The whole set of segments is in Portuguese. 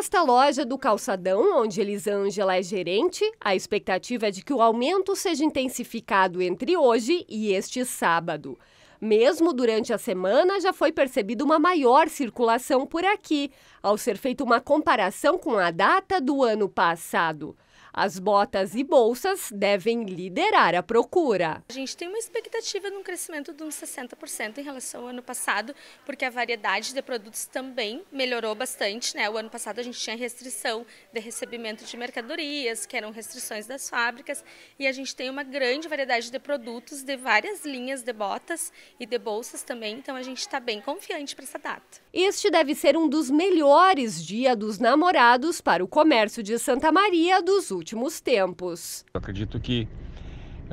Nesta loja do Calçadão, onde Elisângela é gerente, a expectativa é de que o aumento seja intensificado entre hoje e este sábado. Mesmo durante a semana, já foi percebida uma maior circulação por aqui, ao ser feita uma comparação com a data do ano passado. As botas e bolsas devem liderar a procura. A gente tem uma expectativa de um crescimento de uns 60% em relação ao ano passado, porque a variedade de produtos também melhorou bastante. Né? O ano passado a gente tinha restrição de recebimento de mercadorias, que eram restrições das fábricas, e a gente tem uma grande variedade de produtos de várias linhas de botas e de bolsas também, então a gente está bem confiante para essa data. Este deve ser um dos melhores dias dos Namorados para o comércio de Santa Maria dos últimos últimos tempos. Eu acredito que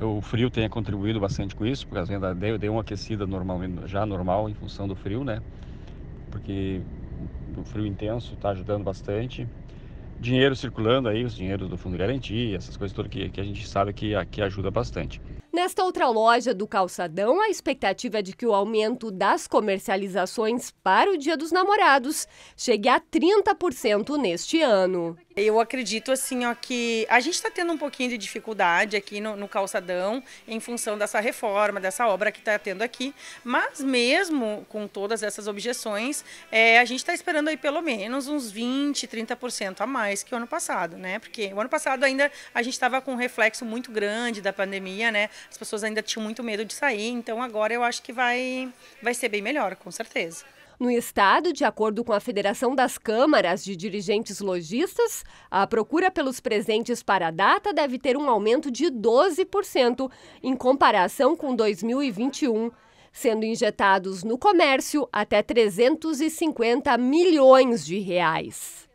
o frio tenha contribuído bastante com isso, porque as vendas deu, deu uma aquecida normal, já normal em função do frio, né? Porque o frio intenso está ajudando bastante. Dinheiro circulando aí, os dinheiros do Fundo de Garantia, essas coisas todas que, que a gente sabe que, que ajuda bastante. Nesta outra loja do Calçadão, a expectativa é de que o aumento das comercializações para o Dia dos Namorados chegue a 30% neste ano. Eu acredito assim ó, que a gente está tendo um pouquinho de dificuldade aqui no, no calçadão em função dessa reforma, dessa obra que está tendo aqui. Mas mesmo com todas essas objeções, é, a gente está esperando aí pelo menos uns 20, 30% a mais que o ano passado, né? Porque o ano passado ainda a gente estava com um reflexo muito grande da pandemia, né? as pessoas ainda tinham muito medo de sair, então agora eu acho que vai, vai ser bem melhor, com certeza. No estado, de acordo com a Federação das Câmaras de Dirigentes Logistas, a procura pelos presentes para a data deve ter um aumento de 12% em comparação com 2021, sendo injetados no comércio até 350 milhões de reais.